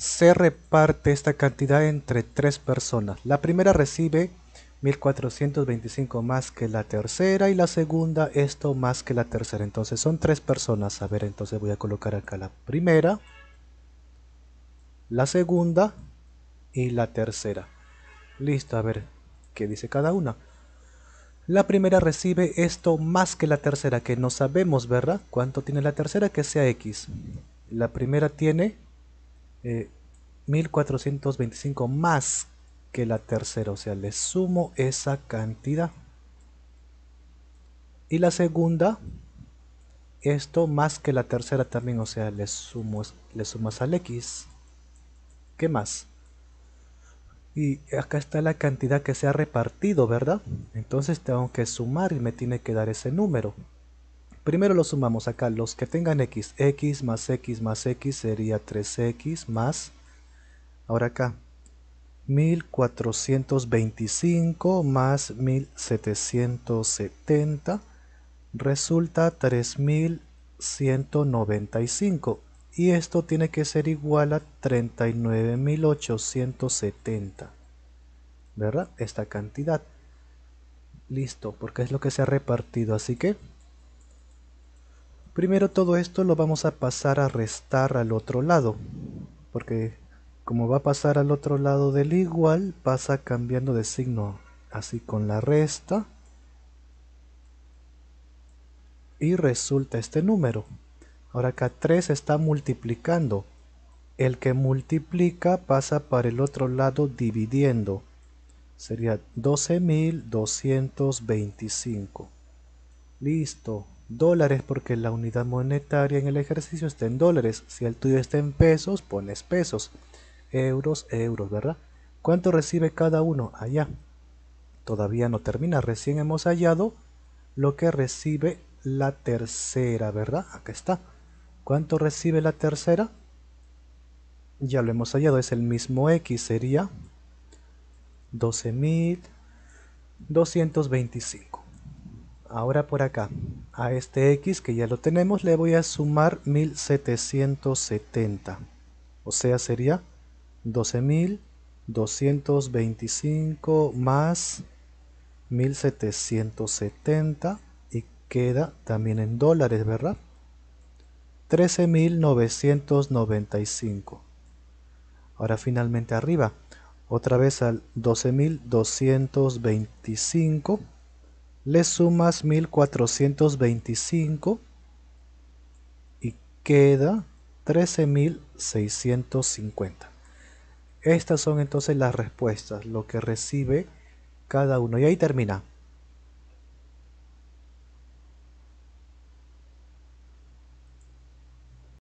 Se reparte esta cantidad entre tres personas. La primera recibe 1425 más que la tercera y la segunda esto más que la tercera. Entonces son tres personas. A ver, entonces voy a colocar acá la primera, la segunda y la tercera. Listo, a ver qué dice cada una. La primera recibe esto más que la tercera, que no sabemos, ¿verdad? ¿Cuánto tiene la tercera? Que sea X. La primera tiene 1425 eh, más que la tercera, o sea, le sumo esa cantidad. Y la segunda, esto más que la tercera también, o sea, le, sumo, le sumas al x. ¿Qué más? Y acá está la cantidad que se ha repartido, ¿verdad? Entonces tengo que sumar y me tiene que dar ese número. Primero lo sumamos acá, los que tengan x, x más x más x sería 3x más, ahora acá, 1425 más 1770 resulta 3195 y esto tiene que ser igual a 39870 ¿verdad? esta cantidad listo porque es lo que se ha repartido así que Primero todo esto lo vamos a pasar a restar al otro lado, porque como va a pasar al otro lado del igual, pasa cambiando de signo, así con la resta. Y resulta este número. Ahora acá 3 está multiplicando. El que multiplica pasa para el otro lado dividiendo. Sería 12.225. Listo dólares porque la unidad monetaria en el ejercicio está en dólares. Si el tuyo está en pesos, pones pesos. Euros, euros, ¿verdad? ¿Cuánto recibe cada uno allá? Todavía no termina, recién hemos hallado lo que recibe la tercera, ¿verdad? Acá está. ¿Cuánto recibe la tercera? Ya lo hemos hallado, es el mismo X, sería 12.225 ahora por acá a este x que ya lo tenemos le voy a sumar 1770 o sea sería 12.225 más 1770 y queda también en dólares verdad 13.995 ahora finalmente arriba otra vez al 12.225 le sumas 1425 y queda 13650. Estas son entonces las respuestas, lo que recibe cada uno. Y ahí termina.